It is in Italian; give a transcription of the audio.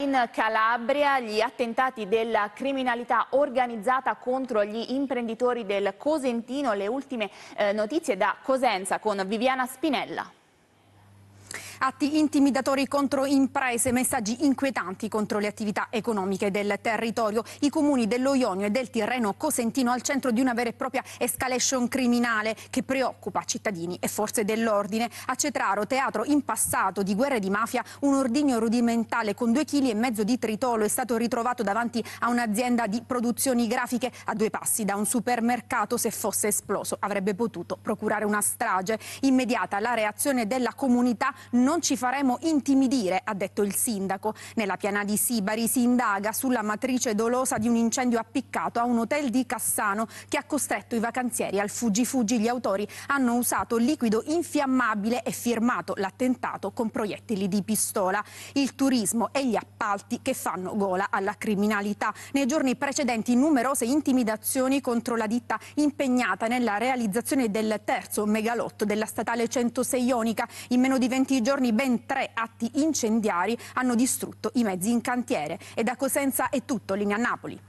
In Calabria gli attentati della criminalità organizzata contro gli imprenditori del Cosentino, le ultime eh, notizie da Cosenza con Viviana Spinella atti intimidatori contro imprese, messaggi inquietanti contro le attività economiche del territorio. I comuni dello Ionio e del Tirreno Cosentino al centro di una vera e propria escalation criminale che preoccupa cittadini e forze dell'ordine. A Cetraro, teatro in passato di guerre di mafia, un ordigno rudimentale con due chili e mezzo di tritolo è stato ritrovato davanti a un'azienda di produzioni grafiche a due passi da un supermercato. Se fosse esploso avrebbe potuto procurare una strage. Immediata la reazione della comunità non non ci faremo intimidire, ha detto il sindaco. Nella piana di Sibari si indaga sulla matrice dolosa di un incendio appiccato a un hotel di Cassano che ha costretto i vacanzieri al fuggi-fuggi. Gli autori hanno usato liquido infiammabile e firmato l'attentato con proiettili di pistola. Il turismo e gli appalti che fanno gola alla criminalità. Nei giorni precedenti numerose intimidazioni contro la ditta impegnata nella realizzazione del terzo megalotto della statale 106 Ionica. In meno di 20 giorni giorni ben tre atti incendiari hanno distrutto i mezzi in cantiere. E da Cosenza è tutto, linea Napoli.